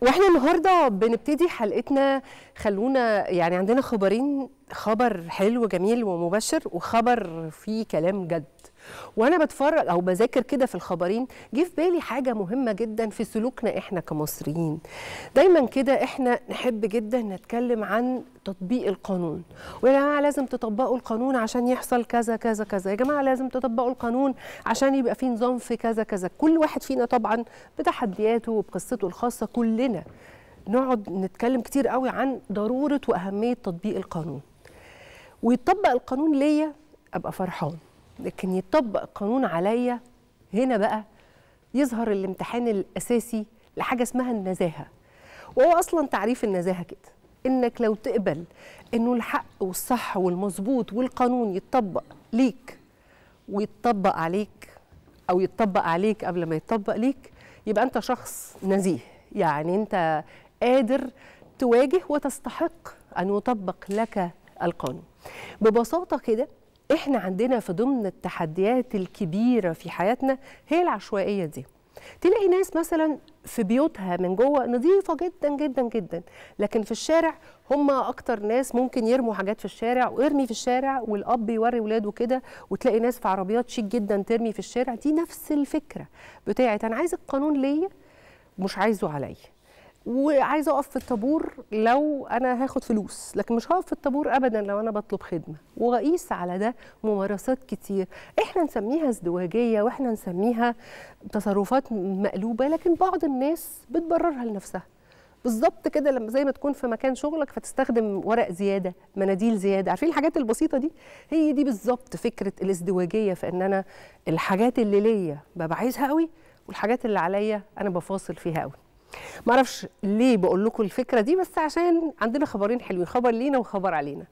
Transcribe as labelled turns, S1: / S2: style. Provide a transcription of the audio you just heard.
S1: واحنا النهارده بنبتدي حلقتنا خلونا يعني عندنا خبرين خبر حلو جميل ومبشر وخبر فيه كلام جد وانا بتفرج او بذاكر كده في الخبرين جه في بالي حاجه مهمه جدا في سلوكنا احنا كمصريين دايما كده احنا نحب جدا نتكلم عن تطبيق القانون ويا جماعه لازم تطبقوا القانون عشان يحصل كذا كذا كذا يا جماعه لازم تطبقوا القانون عشان يبقى في نظام في كذا كذا كل واحد فينا طبعا بتحدياته وبقصته الخاصه كلنا نقعد نتكلم كتير قوي عن ضروره واهميه تطبيق القانون ويطبق القانون ليا ابقى فرحان لكن يطبق القانون عليا هنا بقى يظهر الامتحان الاساسي لحاجه اسمها النزاهه وهو اصلا تعريف النزاهه كده انك لو تقبل انه الحق والصح والمظبوط والقانون يتطبق ليك ويتطبق عليك او يتطبق عليك قبل ما يتطبق ليك يبقى انت شخص نزيه يعني انت قادر تواجه وتستحق ان يطبق لك القانون ببساطه كده احنا عندنا في ضمن التحديات الكبيره في حياتنا هي العشوائيه دي تلاقي ناس مثلا في بيوتها من جوه نظيفه جدا جدا جدا لكن في الشارع هم اكتر ناس ممكن يرموا حاجات في الشارع وارمي في الشارع والاب يوري ولاده كده وتلاقي ناس في عربيات شيك جدا ترمي في الشارع دي نفس الفكره بتاعت انا عايز القانون ليا مش عايزه عليا وعايزه اقف في الطابور لو انا هاخد فلوس لكن مش هقف في الطابور ابدا لو انا بطلب خدمه وقيس على ده ممارسات كتير احنا نسميها ازدواجيه واحنا نسميها تصرفات مقلوبه لكن بعض الناس بتبررها لنفسها بالظبط كده لما زي ما تكون في مكان شغلك فتستخدم ورق زياده مناديل زياده عارفين الحاجات البسيطه دي هي دي بالظبط فكره الازدواجيه في ان انا الحاجات اللي ليا ببقى عايزها قوي والحاجات اللي عليا انا بفاصل فيها قوي معرفش ليه بقول لكم الفكره دي بس عشان عندنا خبرين حلوين خبر لينا وخبر علينا